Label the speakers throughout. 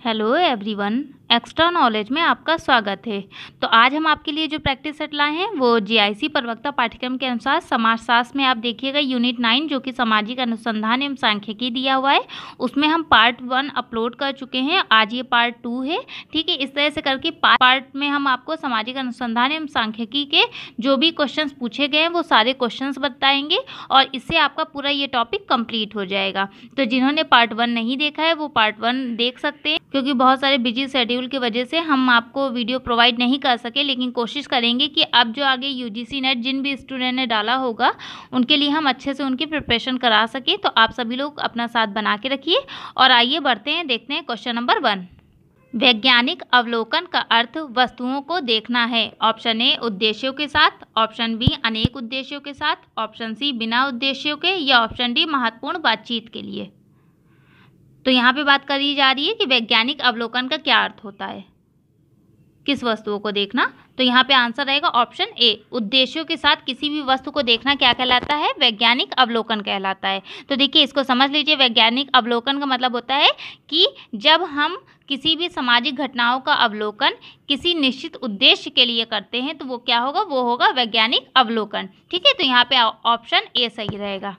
Speaker 1: hello everyone extra knowledge में आपका स्वागत है तो आज हम आपके लिए जो प्रैक्टिस सेट लाए हैं वो जीआईसी प्रवक्ता पाठ्यक्रम के अनुसार समाजशास्त्र में आप देखिएगा यूनिट नाइन जो कि सामाजिक अनुसंधान एवं सांख्यिकी दिया हुआ है उसमें हम पार्ट वन अपलोड कर चुके हैं आज ये पार्ट टू है ठीक है इस तरह से करके पार्ट में हम आपको सामाजिक अनुसंधान एवं सांख्यिकी के जो भी क्वेश्चन पूछे गए हैं वो सारे क्वेश्चन बताएंगे और इससे आपका पूरा ये टॉपिक कंप्लीट हो जाएगा तो जिन्होंने पार्ट वन नहीं देखा है वो पार्ट वन देख सकते हैं क्योंकि बहुत सारे बिजी शेड्यूल शेड्यूल की वजह से हम आपको वीडियो प्रोवाइड नहीं कर सके लेकिन कोशिश करेंगे कि अब जो आगे यू नेट जिन भी स्टूडेंट ने डाला होगा उनके लिए हम अच्छे से उनकी प्रिपरेशन करा सके तो आप सभी लोग अपना साथ बना के रखिए और आइए बढ़ते हैं देखते हैं क्वेश्चन नंबर वन वैज्ञानिक अवलोकन का अर्थ वस्तुओं को देखना है ऑप्शन ए उद्देश्यों के साथ ऑप्शन बी अनेक उद्देश्यों के साथ ऑप्शन सी बिना उद्देश्यों के या ऑप्शन डी महत्वपूर्ण बातचीत के लिए तो यहाँ पे बात करी जा रही है कि वैज्ञानिक अवलोकन का क्या अर्थ होता है किस वस्तुओं को देखना तो यहाँ पे आंसर रहेगा ऑप्शन ए उद्देश्यों के साथ किसी भी वस्तु को देखना क्या कहलाता है वैज्ञानिक अवलोकन कहलाता है तो देखिए इसको समझ लीजिए वैज्ञानिक अवलोकन का मतलब होता है कि जब हम किसी भी सामाजिक घटनाओं का अवलोकन किसी निश्चित उद्देश्य के लिए करते हैं तो वो क्या होगा वो होगा वैज्ञानिक अवलोकन ठीक है तो यहाँ पर ऑप्शन ए सही रहेगा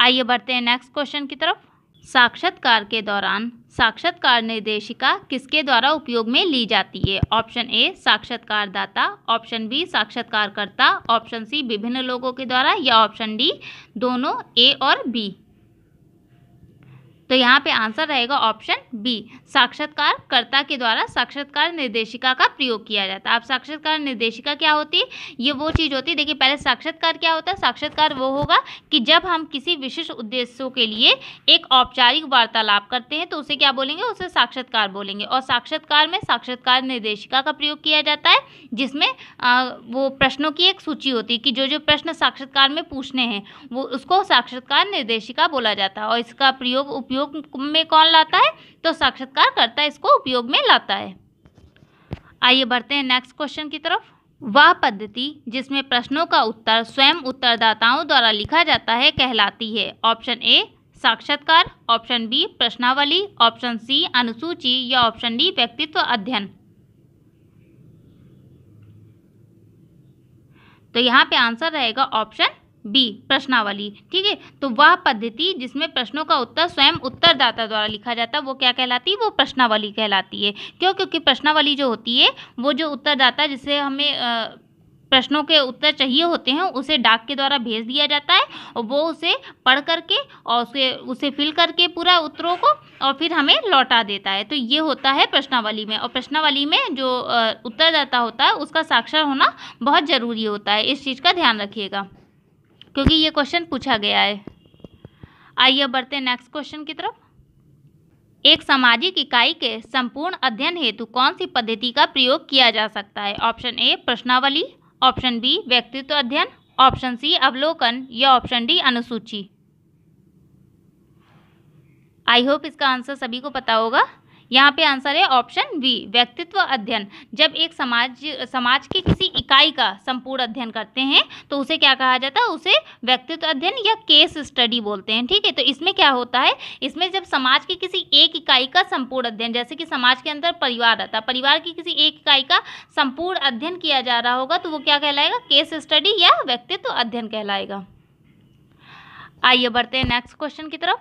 Speaker 1: आइए बढ़ते हैं नेक्स्ट क्वेश्चन की तरफ साक्षात्कार के दौरान साक्षात्कार निर्देशिका किसके द्वारा उपयोग में ली जाती है ऑप्शन ए साक्षात्कारदाता ऑप्शन बी साक्षात्कारकर्ता ऑप्शन सी विभिन्न लोगों के द्वारा या ऑप्शन डी दोनों ए और बी तो यहाँ पे आंसर रहेगा ऑप्शन बी साक्षात्कार कर्ता के द्वारा साक्षात्कार निर्देशिका का प्रयोग किया जाता है अब साक्षात्कार निर्देशिका क्या होती है ये वो चीज़ होती है देखिए पहले साक्षात्कार क्या होता है साक्षात्कार वो होगा कि जब हम किसी विशिष्ट उद्देश्यों के लिए एक औपचारिक वार्तालाप करते हैं तो उसे क्या बोलेंगे उसे साक्षात्कार बोलेंगे और साक्षात्कार में साक्षात्कार निर्देशिका का प्रयोग किया जाता है जिसमें वो प्रश्नों की एक सूची होती है कि जो जो प्रश्न साक्षात्कार में पूछने हैं वो उसको साक्षात्कार निर्देशिका बोला जाता है और इसका प्रयोग उपयोग उपयोग में कौन लाता है तो साक्षात्कार करता है इसको उपयोग में लाता है आइए बढ़ते हैं नेक्स्ट क्वेश्चन की तरफ वह पद्धति जिसमें प्रश्नों का उत्तर स्वयं उत्तरदाताओं द्वारा लिखा जाता है कहलाती है ऑप्शन ए साक्षात्कार ऑप्शन बी प्रश्नावली ऑप्शन सी अनुसूची या ऑप्शन डी व्यक्तित्व अध्ययन तो यहाँ पे आंसर रहेगा ऑप्शन बी प्रश्नावली ठीक है तो वह पद्धति जिसमें प्रश्नों का उत्तर स्वयं उत्तरदाता द्वारा लिखा जाता है वो क्या कहलाती है वो प्रश्नावली कहलाती है क्यों क्योंकि प्रश्नावली जो होती है वो जो उत्तरदाता जिसे हमें प्रश्नों के उत्तर चाहिए होते हैं उसे डाक के द्वारा भेज दिया जाता है और वो उसे पढ़ करके और उसे उसे फिल करके पूरा उत्तरों को और फिर हमें लौटा देता है तो ये होता है प्रश्नावली में और प्रश्नावली में जो उत्तरदाता होता है उसका साक्षर होना बहुत ज़रूरी होता है इस चीज़ का ध्यान रखिएगा क्योंकि ये क्वेश्चन पूछा गया है आइए बढ़ते नेक्स्ट क्वेश्चन की तरफ एक सामाजिक इकाई के संपूर्ण अध्ययन हेतु कौन सी पद्धति का प्रयोग किया जा सकता है ऑप्शन ए प्रश्नावली ऑप्शन बी व्यक्तित्व अध्ययन ऑप्शन सी अवलोकन या ऑप्शन डी अनुसूची आई होप इसका आंसर सभी को पता होगा यहाँ पे आंसर है ऑप्शन बी व्यक्तित्व अध्ययन जब एक समाज समाज की किसी इकाई का संपूर्ण अध्ययन करते हैं तो उसे क्या कहा जाता है उसे व्यक्तित्व अध्ययन या केस स्टडी बोलते हैं ठीक है तो इसमें क्या होता है इसमें जब समाज की किसी एक इकाई का संपूर्ण अध्ययन जैसे कि समाज के अंदर परिवार रहता है परिवार की किसी एक इकाई का संपूर्ण अध्ययन किया जा रहा होगा तो वो क्या कहलाएगा केस स्टडी या व्यक्तित्व अध्ययन कहलाएगा आइए बढ़ते हैं नेक्स्ट क्वेश्चन की तरफ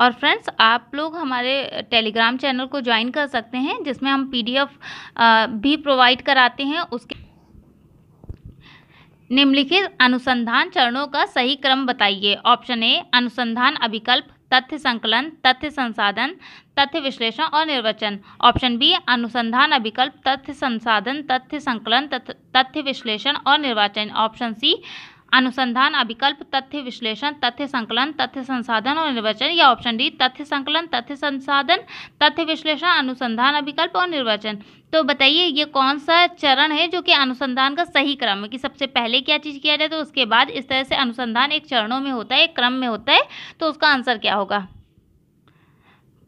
Speaker 1: और फ्रेंड्स आप लोग हमारे टेलीग्राम चैनल को ज्वाइन कर सकते हैं जिसमें हम पीडीएफ भी प्रोवाइड कराते हैं उसके निम्नलिखित अनुसंधान चरणों का सही क्रम बताइए ऑप्शन ए अनुसंधान अभिकल्प तथ्य संकलन तथ्य संसाधन तथ्य विश्लेषण और निर्वचन ऑप्शन बी अनुसंधान अभिकल्प तथ्य संसाधन तथ्य संकलन तथ्य विश्लेषण और निर्वाचन ऑप्शन सी अनुसंधान अभिकल्प तथ्य विश्लेषण तथ्य संकलन तथ्य संसाधन और निर्वाचन या ऑप्शन डी तथ्य संकलन तथ्य संसाधन तथ्य विश्लेषण अनुसंधान अभिकल्प और निर्वाचन तो बताइए ये कौन सा चरण है जो कि अनुसंधान का सही क्रम है कि सबसे पहले क्या चीज़ किया जाए तो उसके बाद इस तरह से अनुसंधान एक चरणों में होता है एक क्रम में होता है तो उसका आंसर क्या होगा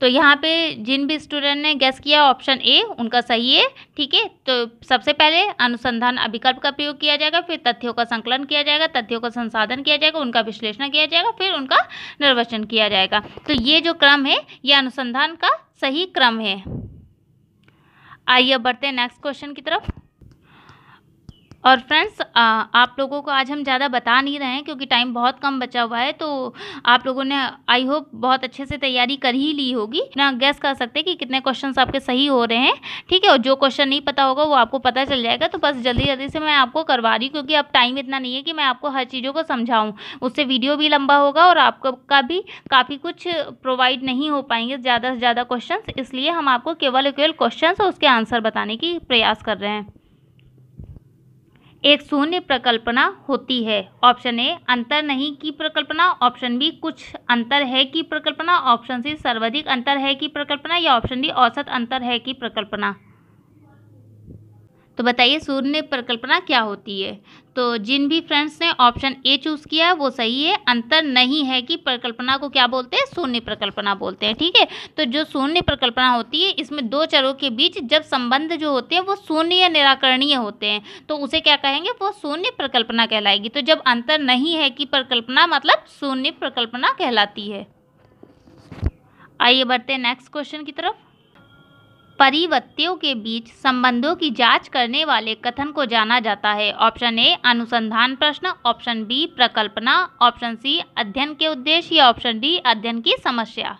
Speaker 1: तो यहाँ पे जिन भी स्टूडेंट ने गैस किया ऑप्शन ए उनका सही है ठीक है तो सबसे पहले अनुसंधान अभिकल्प का प्रयोग किया जाएगा फिर तथ्यों का संकलन किया जाएगा तथ्यों का संसाधन किया जाएगा उनका विश्लेषण किया जाएगा फिर उनका निर्वचन किया जाएगा तो ये जो क्रम है ये अनुसंधान का सही क्रम है आइए बढ़ते हैं नेक्स्ट क्वेश्चन की तरफ और फ्रेंड्स आप लोगों को आज हम ज़्यादा बता नहीं रहे हैं क्योंकि टाइम बहुत कम बचा हुआ है तो आप लोगों ने आई होप बहुत अच्छे से तैयारी कर ही ली होगी ना गैस कर सकते हैं कि कितने क्वेश्चंस आपके सही हो रहे हैं ठीक है और जो क्वेश्चन नहीं पता होगा वो आपको पता चल जाएगा तो बस जल्दी जल्दी से मैं आपको करवा रही हूँ क्योंकि अब टाइम इतना नहीं है कि मैं आपको हर चीज़ों को समझाऊँ उससे वीडियो भी लंबा होगा और आपको का भी काफ़ी कुछ प्रोवाइड नहीं हो पाएंगे ज़्यादा से ज़्यादा क्वेश्चन इसलिए हम आपको केवल केवल क्वेश्चन और उसके आंसर बताने की प्रयास कर रहे हैं एक शून्य प्रकल्पना होती है ऑप्शन ए अंतर नहीं की प्रकल्पना ऑप्शन बी कुछ अंतर है की प्रकल्पना ऑप्शन सी सर्वाधिक अंतर है की प्रकल्पना या ऑप्शन डी औसत अंतर है की प्रकल्पना तो बताइए शून्य परिकल्पना क्या होती है तो जिन भी फ्रेंड्स ने ऑप्शन ए चूज़ किया है वो सही है अंतर नहीं है कि परिकल्पना को क्या बोलते हैं शून्य परिकल्पना बोलते हैं ठीक है तो जो शून्य परिकल्पना होती है इसमें दो चरों के बीच जब संबंध जो होते हैं वो शून्य या निराकरणीय होते हैं तो उसे क्या कहेंगे वो शून्य परिकल्पना कहलाएगी तो जब अंतर नहीं है कि परिकल्पना मतलब शून्य परिकल्पना कहलाती है आइए बढ़ते हैं नेक्स्ट क्वेश्चन की तरफ परिवत्तियों के बीच संबंधों की जांच करने वाले कथन को जाना जाता है ऑप्शन ए अनुसंधान प्रश्न ऑप्शन बी प्रकल्पना ऑप्शन सी अध्ययन के उद्देश्य या ऑप्शन डी अध्ययन की समस्या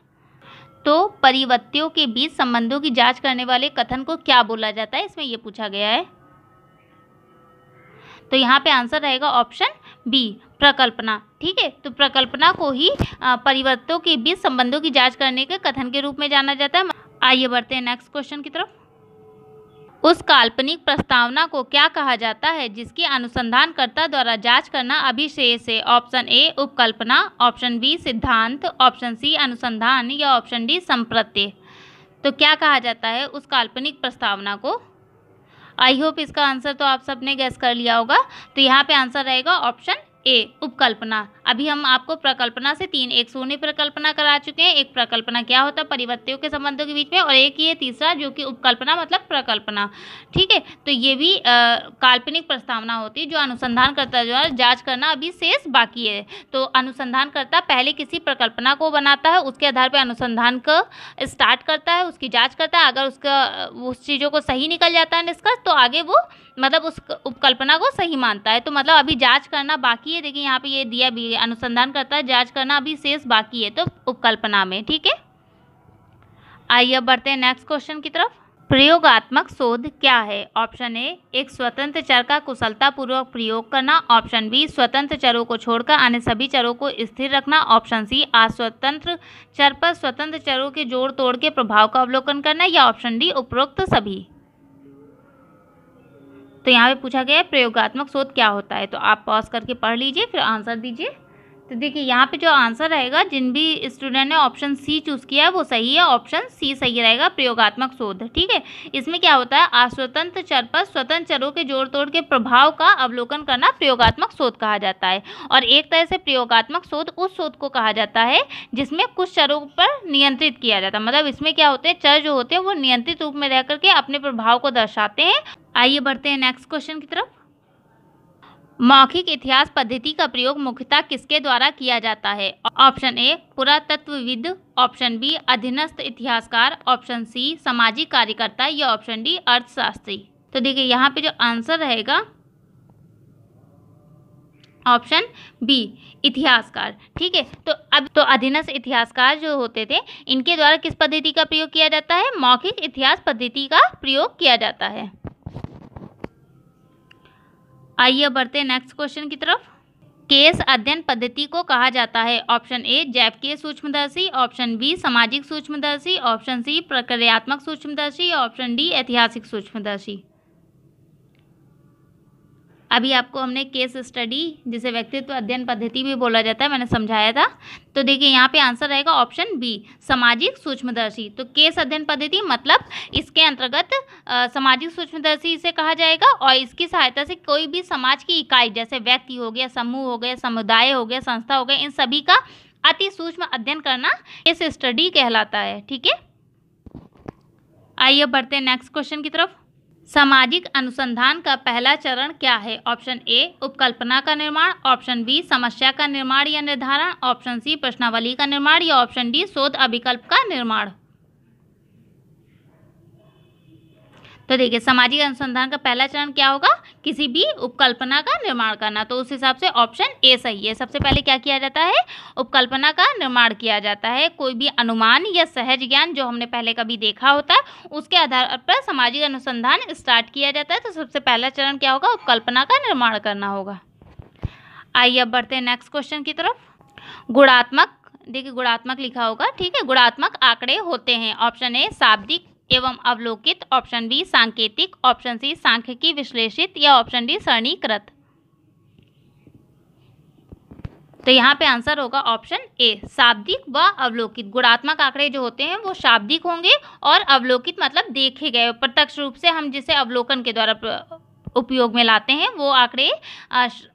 Speaker 1: तो परिवत्तियों के बीच संबंधों की जांच करने वाले कथन को क्या बोला जाता है इसमें यह पूछा गया है तो यहाँ पे आंसर रहेगा ऑप्शन बी प्रकल्पना ठीक है तो प्रकल्पना को ही परिवर्तों के बीच संबंधों की जांच करने के कथन के रूप में जाना जाता है आइए बढ़ते हैं नेक्स्ट क्वेश्चन की तरफ उस काल्पनिक प्रस्तावना को क्या कहा जाता है जिसकी अनुसंधानकर्ता द्वारा जांच करना अभिशेष है ऑप्शन ए उपकल्पना ऑप्शन बी सिद्धांत ऑप्शन सी अनुसंधान या ऑप्शन डी संप्रत्य तो क्या कहा जाता है उस काल्पनिक प्रस्तावना को आई होप इसका आंसर तो आप सबने गैस कर लिया होगा तो यहाँ पे आंसर रहेगा ऑप्शन ए उपकल्पना अभी हम आपको प्रकल्पना से तीन एक शून्य प्रकल्पना करा चुके हैं एक प्रकल्पना क्या होता है परिवर्तियों के संबंधों के बीच में और एक ये तीसरा जो कि उपकल्पना मतलब प्रकल्पना ठीक है तो ये भी आ, काल्पनिक प्रस्तावना होती है जो अनुसंधानकर्ता द्वारा जांच करना अभी शेष बाकी है तो अनुसंधानकर्ता पहले किसी प्रकल्पना को बनाता है उसके आधार पर अनुसंधान का स्टार्ट करता है उसकी जाँच करता है अगर उसका उस चीज़ों को सही निकल जाता है निष्कर्ष तो आगे वो मतलब उस उपकल्पना को सही मानता है तो मतलब अभी जांच करना बाकी है देखिए यहाँ पे ये दिया भी अनुसंधान करता है जांच करना अभी शेष बाकी है तो उपकल्पना में ठीक है आइए अब बढ़ते हैं नेक्स्ट क्वेश्चन की तरफ प्रयोगात्मक शोध क्या है ऑप्शन ए एक स्वतंत्र चर का कुशलतापूर्वक प्रयोग करना ऑप्शन बी स्वतंत्र चरों को छोड़कर अन्य सभी चरों को स्थिर रखना ऑप्शन सी अस्वतंत्र चर पर स्वतंत्र चरों के जोड़ तोड़ के प्रभाव का अवलोकन करना या ऑप्शन डी उपरोक्त सभी तो यहाँ पे पूछा गया है प्रयोगात्मक शोध क्या होता है तो आप पॉज करके पढ़ लीजिए फिर आंसर दीजिए तो देखिए यहाँ पे जो आंसर रहेगा जिन भी स्टूडेंट ने ऑप्शन सी चूज़ किया है वो सही है ऑप्शन सी सही रहेगा प्रयोगात्मक शोध ठीक है इसमें क्या होता है अस्वतंत्र चर पर स्वतंत्र चरों के जोड़ तोड़ के प्रभाव का अवलोकन करना प्रयोगात्मक शोध कहा जाता है और एक तरह से प्रयोगात्मक शोध उस शोध को कहा जाता है जिसमें कुछ चरों पर नियंत्रित किया जाता है मतलब इसमें क्या होते हैं चर जो होते हैं वो नियंत्रित रूप में रह करके अपने प्रभाव को दर्शाते हैं आइए बढ़ते हैं नेक्स्ट क्वेश्चन की तरफ मौखिक इतिहास पद्धति का प्रयोग मुख्यतः किसके द्वारा किया जाता है ऑप्शन ए पुरातत्वविद ऑप्शन बी अधीनस्थ इतिहासकार ऑप्शन सी सामाजिक कार्यकर्ता या ऑप्शन डी अर्थशास्त्री तो देखिए यहाँ पे जो आंसर रहेगा ऑप्शन बी इतिहासकार ठीक है तो अब तो अधीनस्थ इतिहासकार जो होते थे इनके द्वारा किस पद्धति का प्रयोग किया जाता है मौखिक इतिहास पद्धति का प्रयोग किया जाता है आइए बढ़ते नेक्स्ट क्वेश्चन की तरफ केस अध्ययन पद्धति को कहा जाता है ऑप्शन ए जैवकीय सूक्ष्मदर्शी ऑप्शन बी सामाजिक सूक्ष्मदर्शी ऑप्शन सी प्रक्रियात्मक सूक्ष्मदर्शी ऑप्शन डी ऐतिहासिक सूक्ष्मदर्शी अभी आपको हमने केस स्टडी जिसे व्यक्तित्व अध्ययन पद्धति भी बोला जाता है मैंने समझाया था तो देखिए यहाँ पे आंसर रहेगा ऑप्शन बी सामाजिक सूक्ष्मदर्शी तो केस अध्ययन पद्धति मतलब इसके अंतर्गत सामाजिक सूक्ष्मदर्शी इसे कहा जाएगा और इसकी सहायता से कोई भी समाज की इकाई जैसे व्यक्ति हो गया समूह हो गया समुदाय हो गया संस्था हो गया इन सभी का अति सूक्ष्म अध्ययन करना केस स्टडी कहलाता है ठीक है आइए बढ़ते हैं नेक्स्ट क्वेश्चन की तरफ सामाजिक अनुसंधान का पहला चरण क्या है ऑप्शन ए उपकल्पना का निर्माण ऑप्शन बी समस्या का निर्माण या निर्धारण ऑप्शन सी प्रश्नावली का निर्माण या ऑप्शन डी शोध अभिकल्प का निर्माण तो देखिए सामाजिक अनुसंधान का पहला चरण क्या होगा किसी भी उपकल्पना का निर्माण करना तो उस हिसाब से ऑप्शन ए सही है सबसे पहले क्या किया जाता है उपकल्पना का निर्माण किया जाता है कोई भी अनुमान या सहज ज्ञान जो हमने पहले कभी देखा होता है उसके आधार पर सामाजिक अनुसंधान स्टार्ट किया जाता है तो सबसे पहला चरण क्या होगा उपकल्पना का निर्माण करना होगा आइए अब बढ़ते हैं नेक्स्ट क्वेश्चन की तरफ गुणात्मक देखिए गुणात्मक लिखा होगा ठीक है गुणात्मक आंकड़े होते हैं ऑप्शन ए शाब्दिक एवं अवलोकित ऑप्शन बी सांकेतिक ऑप्शन सी सांख्यिकी विश्लेषित या ऑप्शन डी सरणीकृत तो यहाँ पे आंसर होगा ऑप्शन ए शाब्दिक व अवलोकित गुणात्मक आंकड़े जो होते हैं वो शाब्दिक होंगे और अवलोकित मतलब देखे गए प्रत्यक्ष रूप से हम जिसे अवलोकन के द्वारा उपयोग में लाते हैं वो आंकड़े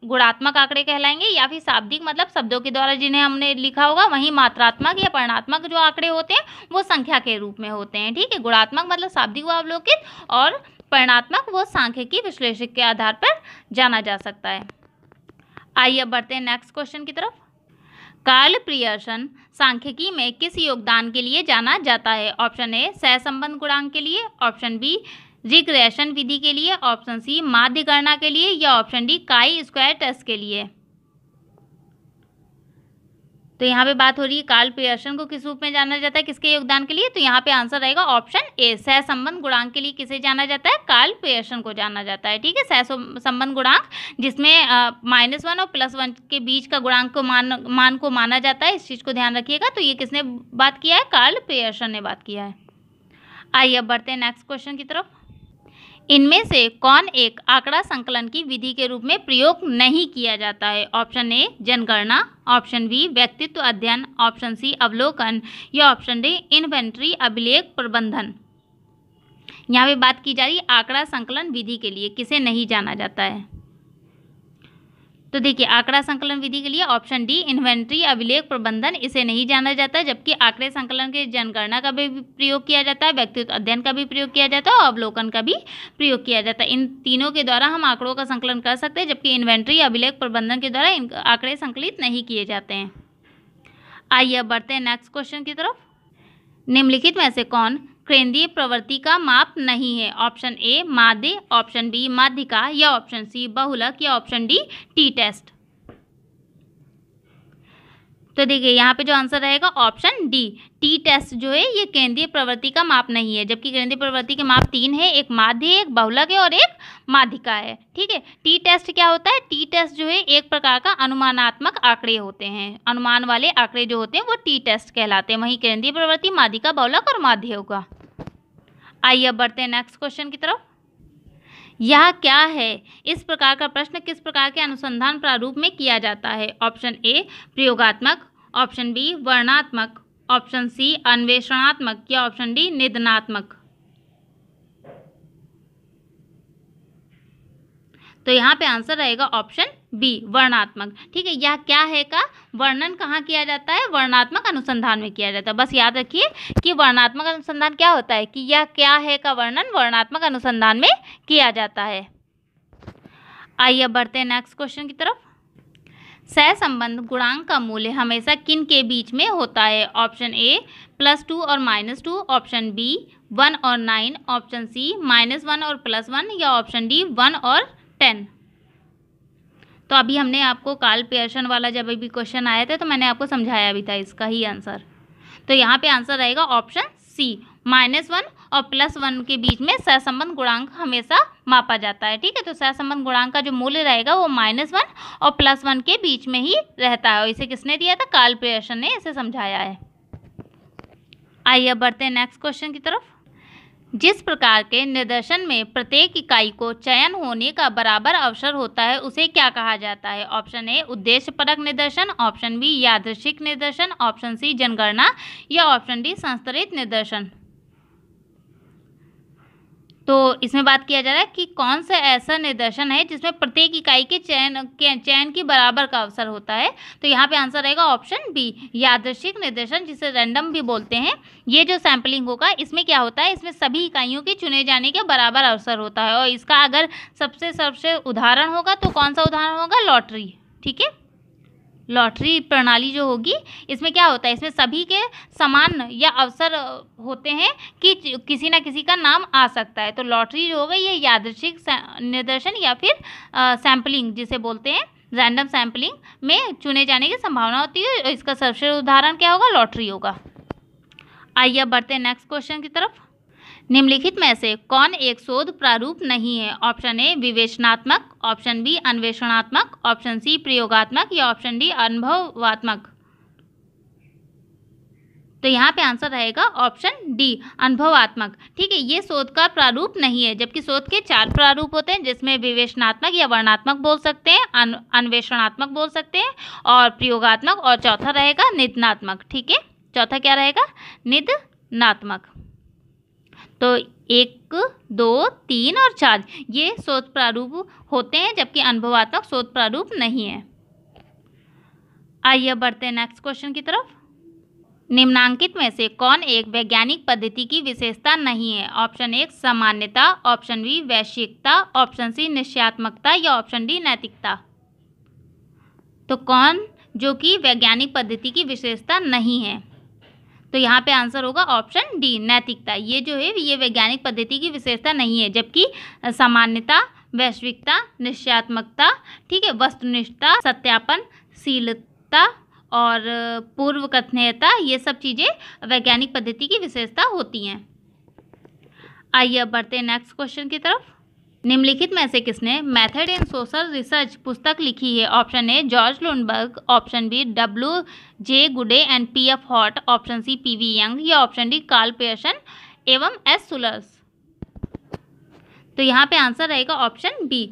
Speaker 1: गुणात्मक आंकड़े कहलाएंगे या फिर शाब्दिक मतलब शब्दों के द्वारा जिन्हें हमने लिखा होगा वहीं मात्रात्मक या परिणात्मक जो आंकड़े होते हैं वो संख्या के रूप में होते हैं ठीक है गुणात्मक मतलब शाब्दिक व अवलोकित और परिणात्मक वो सांख्यिकी विश्लेषक के आधार पर जाना जा सकता है आइए अब बढ़ते हैं नेक्स्ट क्वेश्चन की तरफ काल प्रियर्शन सांख्यिकी में किस योगदान के लिए जाना जाता है ऑप्शन ए सहसंबंध गुणांक के लिए ऑप्शन बी रिग्रेशन विधि के लिए ऑप्शन सी माध्य गणना के लिए या option D chi square test के लिए तो यहाँ पे बात हो रही है काल पियर्सन को किस रूप में जाना जाता है किसके योगदान के लिए तो यहाँ पे आंसर रहेगा ऑप्शन ए सह संबंध गुणांक के लिए किसे जाना जाता है काल पियर्सन को जाना जाता है ठीक है सह संबंध गुणांक जिसमें माइनस वन और प्लस वन के बीच का गुणांक को मान मान को माना जाता है इस चीज़ को ध्यान रखिएगा तो ये किसने बात किया है कार्ल पियर्सन ने बात किया है आइए अब बढ़ते हैं नेक्स्ट क्वेश्चन की तरफ इनमें से कौन एक आंकड़ा संकलन की विधि के रूप में प्रयोग नहीं किया जाता है ऑप्शन ए जनगणना ऑप्शन बी व्यक्तित्व अध्ययन ऑप्शन सी अवलोकन या ऑप्शन डी इन्वेंट्री अभिलेख प्रबंधन यहाँ पे बात की जा रही आंकड़ा संकलन विधि के लिए किसे नहीं जाना जाता है तो देखिए आंकड़ा संकलन विधि के लिए ऑप्शन डी इन्वेंट्री अभिलेख प्रबंधन इसे नहीं जाना जाता जबकि आंकड़े संकलन के जनगणना का भी प्रयोग किया जाता है व्यक्तित्व अध्ययन का भी प्रयोग किया जाता है और अवलोकन का भी प्रयोग किया जाता है इन तीनों के द्वारा हम आंकड़ों का संकलन कर सकते हैं जबकि इन्वेंट्री अभिलेख प्रबंधन के द्वारा इन आंकड़े संकलित नहीं किए जाते हैं आइए बढ़ते हैं नेक्स्ट क्वेश्चन की तरफ निम्नलिखित में से कौन केंद्रीय प्रवृत्ति का माप नहीं है ऑप्शन ए माध्य ऑप्शन बी माध्यिका या ऑप्शन सी बहुलक या ऑप्शन डी टी टेस्ट तो देखिए यहाँ पे जो आंसर रहेगा ऑप्शन डी टी टेस्ट जो है ये केंद्रीय प्रवृत्ति का माप नहीं है जबकि केंद्रीय प्रवृत्ति के माप तीन है एक माध्य एक बहुलक है और एक माध्यिका है ठीक है टी टेस्ट क्या होता है टी टेस्ट जो है एक प्रकार का अनुमानात्मक आंकड़े होते हैं अनुमान वाले आंकड़े जो होते हैं वो टी टेस्ट कहलाते हैं वहीं केंद्रीय प्रवृत्ति माध्यिका बहुलक और माध्य होगा आइए अब बढ़ते हैं नेक्स्ट क्वेश्चन की तरफ यह क्या है इस प्रकार का प्रश्न किस प्रकार के अनुसंधान प्रारूप में किया जाता है ऑप्शन ए प्रयोगात्मक ऑप्शन बी वर्णात्मक ऑप्शन सी अन्वेषणात्मक या ऑप्शन डी निधनात्मक तो यहाँ पे आंसर रहेगा ऑप्शन बी वर्णात्मक ठीक है यह क्या है का वर्णन कहाँ किया जाता है वर्णात्मक अनुसंधान में किया जाता है बस याद रखिए कि वर्णात्मक अनुसंधान क्या होता है कि यह क्या है का वर्णन वर्णात्मक अनुसंधान में किया जाता है आइए बढ़ते हैं नेक्स्ट क्वेश्चन की तरफ संबंध गुणांक का मूल्य हमेशा किन के बीच में होता है ऑप्शन ए प्लस टू और minus two option B one और nine option C minus one और प्लस वन या ऑप्शन डी वन और टेन तो अभी हमने आपको काल पियर्सन वाला जब अभी क्वेश्चन आया था तो मैंने आपको समझाया भी था इसका ही आंसर तो यहाँ पे आंसर रहेगा ऑप्शन सी माइनस वन और प्लस वन के बीच में सहसंबंध गुणांक हमेशा मापा जाता है ठीक है तो सहसंबंध गुणांक का जो मूल्य रहेगा वो माइनस वन और प्लस वन के बीच में ही रहता है और इसे किसने दिया था काल पियर्सन ने इसे समझाया है आइए बढ़ते हैं नेक्स्ट क्वेश्चन की तरफ जिस प्रकार के निदर्शन में प्रत्येक इकाई को चयन होने का बराबर अवसर होता है उसे क्या कहा जाता है ऑप्शन ए उद्देश्य परक निदर्शन ऑप्शन बी यादृशिक निदर्शन ऑप्शन सी जनगणना या ऑप्शन डी संस्तरित निदर्शन तो इसमें बात किया जा रहा है कि कौन सा ऐसा निदर्शन है जिसमें प्रत्येक इकाई के चयन के चयन के बराबर का अवसर होता है तो यहाँ पे आंसर रहेगा ऑप्शन बी यादृशिक निदर्शन जिसे रैंडम भी बोलते हैं ये जो सैम्पलिंग होगा इसमें क्या होता है इसमें सभी इकाइयों के चुने जाने के बराबर अवसर होता है और इसका अगर सबसे सबसे उदाहरण होगा तो कौन सा उदाहरण होगा लॉटरी ठीक है लॉटरी प्रणाली जो होगी इसमें क्या होता है इसमें सभी के समान या अवसर होते हैं कि किसी ना किसी का नाम आ सकता है तो लॉटरी जो होगा ये यादृशिक निर्दर्शन या फिर सैम्पलिंग जिसे बोलते हैं रैंडम सैम्पलिंग में चुने जाने की संभावना होती है इसका सर्वश्रेष्ठ उदाहरण क्या होगा लॉटरी होगा आइए बढ़ते हैं नेक्स्ट क्वेश्चन की तरफ निम्नलिखित में से कौन एक शोध प्रारूप नहीं है ऑप्शन ए विवेचनात्मक ऑप्शन बी अन्वेषणात्मक ऑप्शन सी प्रयोगात्मक या ऑप्शन डी अनुभवात्मक तो यहाँ पे आंसर रहेगा ऑप्शन डी अनुभवात्मक ठीक है ये शोध का प्रारूप नहीं है जबकि शोध के चार प्रारूप होते हैं जिसमें विवेचनात्मक या वर्णात्मक बोल सकते हैं अन्वेषणात्मक बोल सकते हैं और प्रयोगात्मक और चौथा रहेगा निधनात्मक ठीक है चौथा क्या रहेगा निधनात्मक तो एक दो तीन और चार ये शोध प्रारूप होते हैं जबकि अनुभवात्मक शोध प्रारूप नहीं है आइए बढ़ते हैं नेक्स्ट क्वेश्चन की तरफ निम्नांकित में से कौन एक वैज्ञानिक पद्धति की विशेषता नहीं है ऑप्शन एक सामान्यता ऑप्शन बी वैश्विकता ऑप्शन सी निश्चयात्मकता या ऑप्शन डी नैतिकता तो कौन जो कि वैज्ञानिक पद्धति की विशेषता नहीं है तो यहाँ पे आंसर होगा ऑप्शन डी नैतिकता ये जो है ये वैज्ञानिक पद्धति की विशेषता नहीं है जबकि सामान्यता वैश्विकता निश्चयात्मकता ठीक है वस्तुनिष्ठता सत्यापन शीलता और पूर्व कथनीयता ये सब चीज़ें वैज्ञानिक पद्धति की विशेषता होती हैं आइए अब बढ़ते हैं नेक्स्ट क्वेश्चन की तरफ निम्नलिखित में से किसने मेथड इन सोशल रिसर्च पुस्तक लिखी है option A George Lundberg option B W J Goode and P F Hatt option C P V Young या ऑप्शन डी कार्ल पेयर्सन एवं एस सुलर्स तो यहाँ पे आंसर रहेगा ऑप्शन बी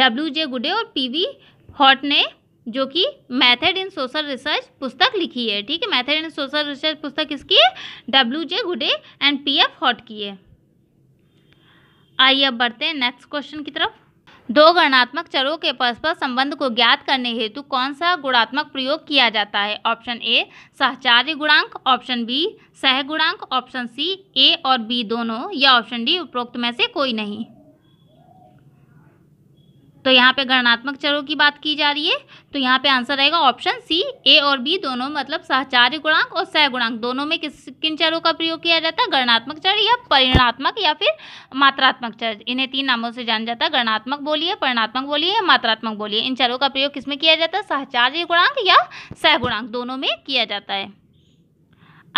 Speaker 1: डब्ल्यू जे गुडे और पी वी हॉट ने जो कि मेथड इन सोशल रिसर्च पुस्तक लिखी है ठीक है मेथड इन सोशल रिसर्च पुस्तक किसकी है W J Goode and P F hot की है आइए अब बढ़ते हैं नेक्स्ट क्वेश्चन की तरफ दो गणात्मक चरों के परस्पर संबंध को ज्ञात करने हेतु कौन सा गुणात्मक प्रयोग किया जाता है ऑप्शन ए सहचार्य गुणांक ऑप्शन बी सह गुणांक ऑप्शन सी ए और बी दोनों या ऑप्शन डी उपरोक्त में से कोई नहीं तो यहाँ पे गणनात्मक चरों की बात की जा रही है तो यहाँ पे आंसर रहेगा ऑप्शन सी ए और बी दोनों मतलब सहचार्य गुणांक और सह गुणांक दोनों में किस किन चरों का प्रयोग किया जाता है गणनात्मक चर या परिणात्मक या फिर मात्रात्मक चर इन्हें तीन नामों से जाना जाता है गणनात्मक बोलिए परिणात्मक बोलिए या मात्रात्मक बोलिए इन चरों का प्रयोग किसमें किया जाता है सहचार्य गुणांक या सह गुणांक दोनों में किया जाता है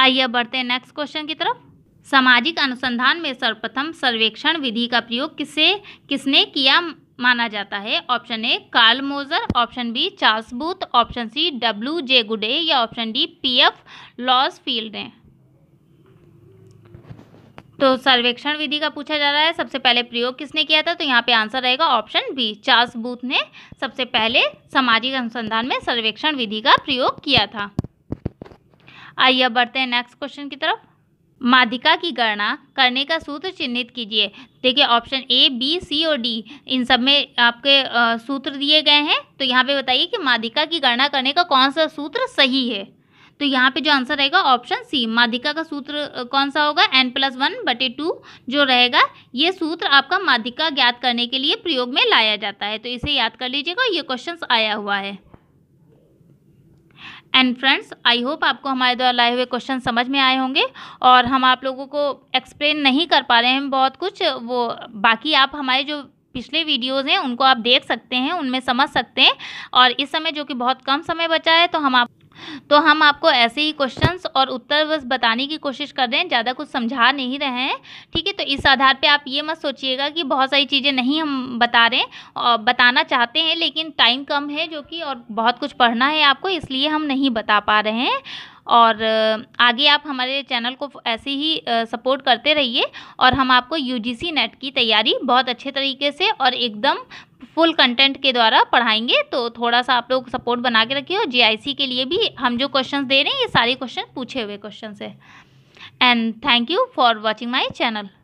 Speaker 1: आइए बढ़ते हैं नेक्स्ट क्वेश्चन की तरफ सामाजिक अनुसंधान में सर्वप्रथम सर्वेक्षण विधि का प्रयोग किसे किसने किया माना जाता है option A Karl Moser option B Charles Booth option C W J Goode या option D P F Lazarsfeld ने तो सर्वेक्षण विधि का पूछा जा रहा है सबसे पहले प्रयोग किसने किया था तो यहाँ पे आंसर रहेगा ऑप्शन बी चार्ल्स बूथ ने सबसे पहले सामाजिक अनुसंधान में सर्वेक्षण विधि का प्रयोग किया था आइए बढ़ते हैं नेक्स्ट क्वेश्चन की तरफ माधिका की गणना करने का सूत्र चिन्हित कीजिए देखिए ऑप्शन ए बी सी और डी इन सब में आपके आ, सूत्र दिए गए हैं तो यहाँ पे बताइए कि माधिका की गणना करने का कौन सा सूत्र सही है तो यहाँ पे जो आंसर रहेगा ऑप्शन सी माधिका का सूत्र कौन सा होगा एन प्लस वन बटे टू जो रहेगा ये सूत्र आपका माधिका ज्ञात करने के लिए प्रयोग में लाया जाता है तो इसे याद कर लीजिएगा ये क्वेश्चन आया हुआ है एंड फ्रेंड्स आई होप आपको हमारे द्वारा लाए हुए क्वेश्चन समझ में आए होंगे और हम आप लोगों को एक्सप्लेन नहीं कर पा रहे हैं बहुत कुछ वो बाकी आप हमारे जो पिछले वीडियोस हैं उनको आप देख सकते हैं उनमें समझ सकते हैं और इस समय जो कि बहुत कम समय बचा है तो हम आप तो हम आपको ऐसे ही क्वेश्चंस और उत्तर बस बताने की कोशिश कर रहे हैं ज़्यादा कुछ समझा नहीं रहे हैं ठीक है तो इस आधार पे आप ये मत सोचिएगा कि बहुत सारी चीज़ें नहीं हम बता रहे हैं और बताना चाहते हैं लेकिन टाइम कम है जो कि और बहुत कुछ पढ़ना है आपको इसलिए हम नहीं बता पा रहे हैं और आगे आप हमारे चैनल को ऐसे ही सपोर्ट करते रहिए और हम आपको सी नेट की तैयारी बहुत अच्छे तरीके से और एकदम फुल कंटेंट के द्वारा पढ़ाएंगे तो थोड़ा सा आप लोग सपोर्ट बना के रखिए और सी के लिए भी हम जो क्वेश्चंस दे रहे हैं ये सारे क्वेश्चन पूछे हुए क्वेश्चन है and thank you for watching my channel